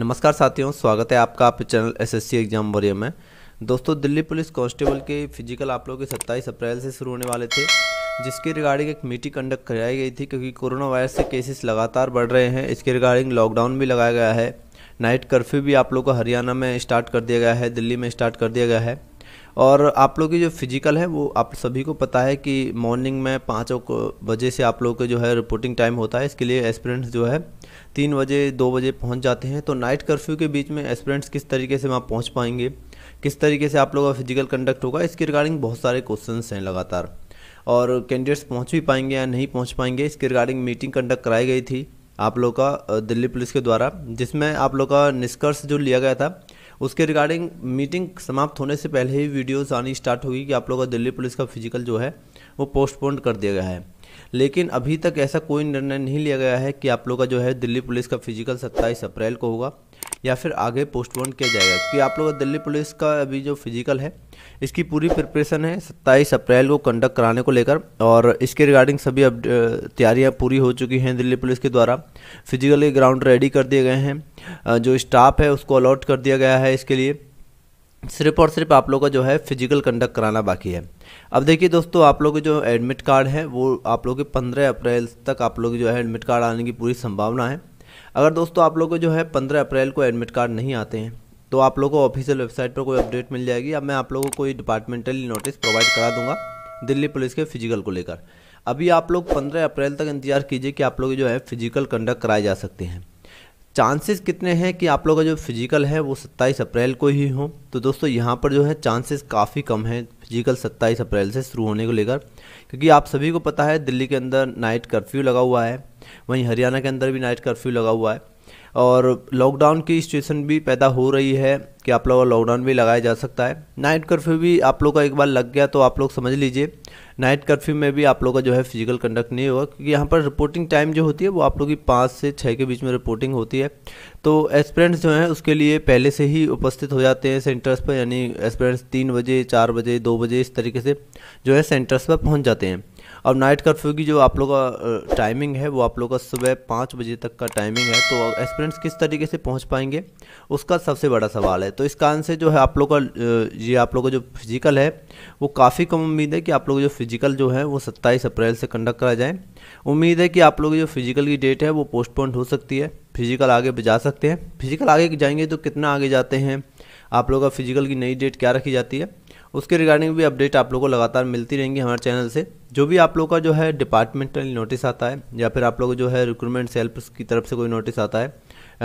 नमस्कार साथियों स्वागत है आपका आपके चैनल एसएससी एग्जाम वॉरियर में दोस्तों दिल्ली पुलिस कांस्टेबल के फिजिकल आप लोगों के सत्ताईस अप्रैल से शुरू होने वाले थे जिसके रिगार्डिंग एक मीटिंग कंडक्ट कराई गई थी क्योंकि कोरोना वायरस से केसेस लगातार बढ़ रहे हैं इसके रिगार्डिंग लॉकडाउन भी लगाया गया है नाइट कर्फ्यू भी आप लोग को हरियाणा में स्टार्ट कर दिया गया है दिल्ली में स्टार्ट कर दिया गया है और आप लोग की जो फिजिकल है वो आप सभी को पता है कि मॉर्निंग में पाँच बजे से आप लोग के जो है रिपोर्टिंग टाइम होता है इसके लिए एस्पिरेंट्स जो है तीन बजे दो बजे पहुंच जाते हैं तो नाइट कर्फ्यू के बीच में एस्पिरेंट्स किस तरीके से वहाँ पहुँच पाएंगे किस तरीके से आप लोगों का फिजिकल कंडक्ट होगा इसके रिगार्डिंग बहुत सारे क्वेश्चन हैं लगातार और कैंडिडेट्स पहुँच भी पाएंगे या नहीं पहुँच पाएंगे इसके रिगार्डिंग मीटिंग कंडक्ट कराई गई थी आप लोग का दिल्ली पुलिस के द्वारा जिसमें आप लोग का निष्कर्ष जो लिया गया था उसके रिगार्डिंग मीटिंग समाप्त होने से पहले ही वीडियोज़ आनी स्टार्ट होगी कि आप लोगों का दिल्ली पुलिस का फिजिकल जो है वो पोस्टपोन्ड कर दिया गया है लेकिन अभी तक ऐसा कोई निर्णय नहीं लिया गया है कि आप लोग का जो है दिल्ली पुलिस का फिजिकल सत्ताईस अप्रैल को होगा या फिर आगे पोस्टपोन किया जाएगा कि आप लोग का दिल्ली पुलिस का अभी जो फिजिकल है इसकी पूरी प्रिपरेशन है सत्ताईस अप्रैल को कंडक्ट कराने को लेकर और इसके रिगार्डिंग सभी अब तैयारियाँ पूरी हो चुकी हैं दिल्ली पुलिस के द्वारा फिजिकल के ग्राउंड रेडी कर दिए गए हैं जो स्टाफ है उसको अलॉट कर दिया गया है इसके लिए सिर्फ और सिर्फ आप लोग का जो है फिजिकल कंडक्ट कराना बाकी है अब देखिए दोस्तों आप लोग के जो एडमिट कार्ड है वो आप लोग के पंद्रह अप्रैल तक आप लोग जो है एडमिट कार्ड आने की पूरी संभावना है अगर दोस्तों आप लोग को जो है पंद्रह अप्रैल को एडमिट कार्ड नहीं आते हैं तो आप लोग को ऑफिशियल वेबसाइट पर कोई अपडेट मिल जाएगी अब मैं आप लोगों को कोई डिपार्टमेंटली नोटिस प्रोवाइड करा दूंगा दिल्ली पुलिस के फिजिकल को लेकर अभी आप लोग पंद्रह अप्रैल तक इंतजार कीजिए कि आप लोग जो है फिजिकल कंडक्ट कराए जा सकते हैं चांसेस कितने हैं कि आप लोग का जो फिजिकल है वो 27 अप्रैल को ही हो तो दोस्तों यहाँ पर जो है चांसेस काफ़ी कम हैं फिजिकल 27 अप्रैल से शुरू होने को लेकर क्योंकि आप सभी को पता है दिल्ली के अंदर नाइट कर्फ्यू लगा हुआ है वहीं हरियाणा के अंदर भी नाइट कर्फ्यू लगा हुआ है और लॉकडाउन की सिचुएशन भी पैदा हो रही है कि आप लोगों का लॉकडाउन भी लगाया जा सकता है नाइट कर्फ्यू भी आप लोग का एक बार लग गया तो आप लोग समझ लीजिए नाइट कर्फ्यू में भी आप लोग का जो है फिजिकल कंडक्ट नहीं होगा क्योंकि यहाँ पर रिपोर्टिंग टाइम जो होती है वो आप लोग की पाँच से छः के बीच में रिपोर्टिंग होती है तो एस्परेंट्स जो हैं उसके लिए पहले से ही उपस्थित हो जाते हैं सेंटर्स पर यानी एस्परेंट्स तीन बजे चार बजे दो बजे इस तरीके से जो है सेंटर्स पर पहुंच जाते हैं अब नाइट कर्फ्यू की जो आप लोग का टाइमिंग है वो आप लोग का सुबह पाँच बजे तक का टाइमिंग है तो एस्परेंट्स किस तरीके से पहुँच पाएंगे उसका सबसे बड़ा सवाल है तो इस कारण से जो है आप लोग का ये आप लोग का जो फिजिकल है वो काफ़ी कम उम्मीद है कि आप लोग जो फिजिकल जो है वो सत्ताईस अप्रैल से कंडक्ट करा जाए उम्मीद है कि आप लोग जो फिजिकल की डेट है वो पोस्टपोन हो सकती है फिजिकल आगे जा सकते हैं फिजिकल आगे जाएंगे तो कितना आगे जाते हैं आप लोगों का फिजिकल की नई डेट क्या रखी जाती है उसके रिगार्डिंग भी अपडेट आप लोगों को लगातार मिलती रहेंगी हमारे चैनल से जो भी आप लोग का जो है डिपार्टमेंटल नोटिस आता है या फिर आप लोग जो है रिक्रूटमेंट सेल्प की तरफ से कोई नोटिस आता है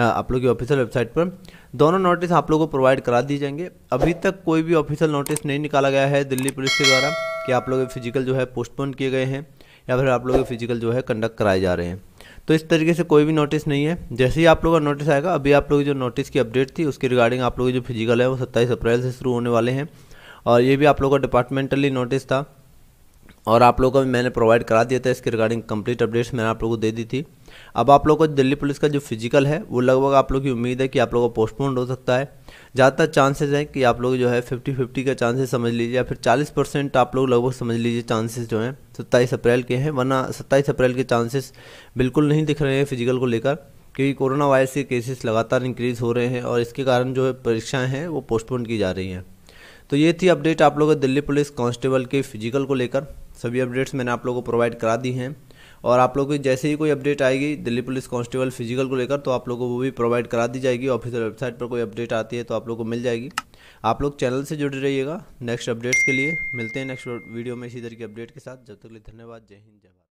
आप लोग की ऑफिशियल वेबसाइट पर दोनों नोटिस आप लोगों को प्रोवाइड करा दिए जाएंगे अभी तक कोई भी ऑफिशियल नोटिस नहीं निकाला गया है दिल्ली पुलिस के द्वारा कि आप लोग फिजिकल जो है पोस्टपोन किए गए हैं या फिर आप लोग फिजिकल जो है कंडक्ट कराए जा रहे हैं तो इस तरीके से कोई भी नोटिस नहीं है जैसे ही आप लोगों का नोटिस आएगा अभी आप लोग जो नोटिस की अपडेट थी उसके रिगार्डिंग आप लोग जो फिजिकल है वो सत्ताईस अप्रैल से शुरू होने वाले हैं और ये भी आप लोगों का डिपार्टमेंटली नोटिस था और आप लोगों का मैंने प्रोवाइड करा दिया था इसके रिगार्डिंग कंप्लीट अपडेट्स मैंने आप लोगों को दे दी थी अब आप लोग को दिल्ली पुलिस का जो फिजिकल है वो लगभग आप लोग की उम्मीद है कि आप लोगों को पोस्टपोन हो सकता है ज़्यादातर चांसेस हैं कि आप लोग जो है फिफ्टी फिफ्टी का चांसेस समझ लीजिए या फिर चालीस परसेंट आप लोग लगभग समझ लीजिए चांसेस जो हैं सत्ताईस अप्रैल के हैं वरना सत्ताईस अप्रैल के चांसेस बिल्कुल नहीं दिख रहे हैं फिजिकल को लेकर क्योंकि कोरोना वायरस के केसेस लगातार इंक्रीज हो रहे हैं और इसके कारण जो है परीक्षाएँ हैं वो पोस्टपोन की जा रही हैं तो ये थी अपडेट आप लोगों दिल्ली पुलिस कांस्टेबल के फिजिकल को लेकर सभी अपडेट्स मैंने आप लोगों को प्रोवाइड करा दी हैं और आप लोग को जैसे ही कोई अपडेट आएगी दिल्ली पुलिस कांस्टेबल फिजिकल को लेकर तो आप लोगों को वो भी प्रोवाइड करा दी जाएगी ऑफिशियल वेबसाइट पर कोई अपडेट आती है तो आप लोग को मिल जाएगी आप लोग चैनल से जुड़े रहिएगा नेक्स्ट अपडेट्स के लिए मिलते हैं नेक्स्ट वीडियो में इसी तरह की अपडेट के साथ जब तक लिए धन्यवाद जय हिंद जय भारत